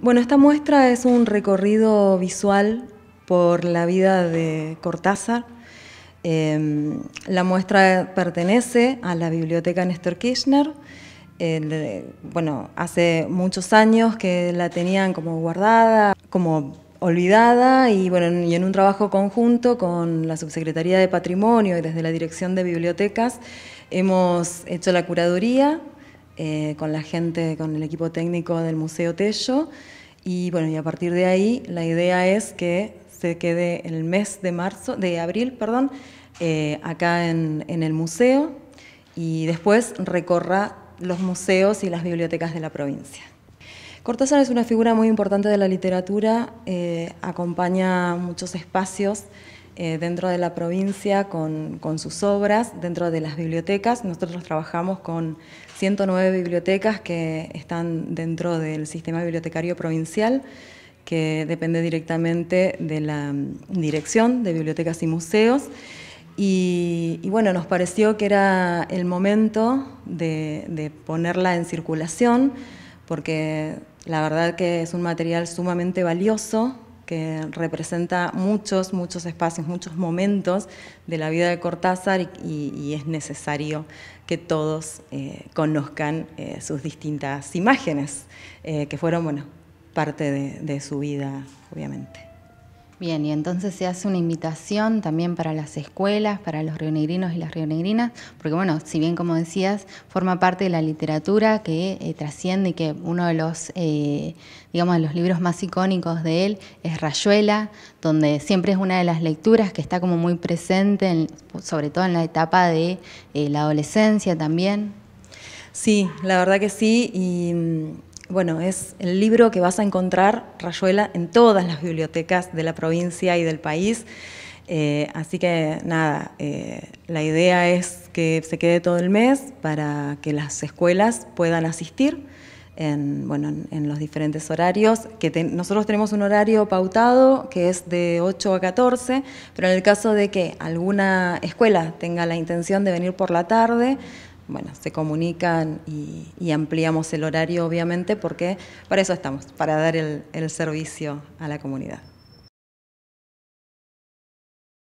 Bueno, esta muestra es un recorrido visual por la vida de Cortázar. Em, la muestra pertenece a la Biblioteca Néstor Kirchner. Eh, bueno, hace muchos años que la tenían como guardada, como olvidada y y en un trabajo conjunto con la Subsecretaría de Patrimonio y desde la Dirección de Bibliotecas hemos hecho la curaduría eh, con la gente, con el equipo técnico del Museo Tello. Y bueno, y a partir de ahí la idea es que se quede el mes de marzo, de abril, perdón, eh, acá en, el museo y después recorra los museos y las bibliotecas de la provincia. Cortázar es una figura muy importante de la literatura, eh, acompaña muchos espacios eh, dentro de la provincia con, sus obras, dentro de las bibliotecas. Nosotros trabajamos con 109 bibliotecas que están dentro del sistema bibliotecario provincial, que depende directamente de la mm, Dirección de Bibliotecas y Museos. Y, bueno, nos pareció que era el momento de, de ponerla en circulación, porque la verdad que es un material sumamente valioso que representa muchos, muchos espacios, muchos momentos de la vida de Cortázar y, es necesario que todos eh, conozcan eh, sus distintas imágenes, eh, que fueron, bueno, parte de su vida, obviamente. Bien, y entonces se hace una invitación también para las escuelas, para los rionegrinos y las rionegrinas, porque bueno, si bien como decías, forma parte de la literatura que eh, trasciende y que uno de los, eh, digamos, los libros más icónicos de él es Rayuela, donde siempre es una de las lecturas que está como muy presente, sobre todo en la etapa de eh, la adolescencia también. Sí, la verdad que sí, y bueno, es el libro que vas a encontrar, Rayuela, en todas las bibliotecas de la provincia y del país. Eh, así que nada, eh, la idea es que se quede todo el mes para que las escuelas puedan asistir en, bueno, en, los diferentes horarios. Que nosotros tenemos un horario pautado que es de 8 a 14, pero en el caso de que alguna escuela tenga la intención de venir por la tarde, bueno, se comunican y, ampliamos el horario, obviamente, porque para eso estamos, para dar el servicio a la comunidad.